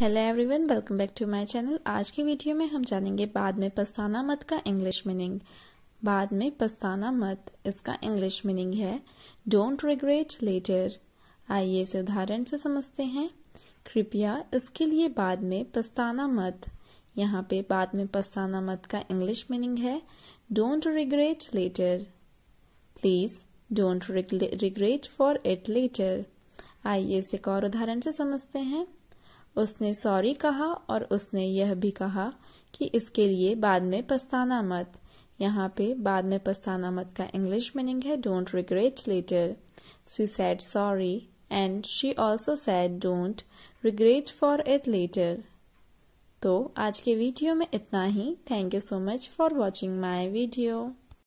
hello everyone welcome back to my channel आज की video में हम जानेंगे बाद में पछताना मत का इंग्लिश मीनिंग बाद में पछताना मत इसका इंग्लिश मीनिंग है डोंट रिग्रेट लेटर आइए इसे उदाहरण से समझते हैं कृपया इसके लिए बाद में पछताना मत यहाँ पे बाद में पछताना मत का इंग्लिश मीनिंग है don't regret later please don't regret for it later आइए इसे और उदाहरण से समझते हैं उसने सॉरी कहा और उसने यह भी कहा कि इसके लिए बाद में पछताना मत यहाँ पे बाद में पछताना मत का इंग्लिश मीनिंग है don't regret later she said sorry and she also said don't regret for it later तो आज के वीडियो में इतना ही thank you so much for watching my video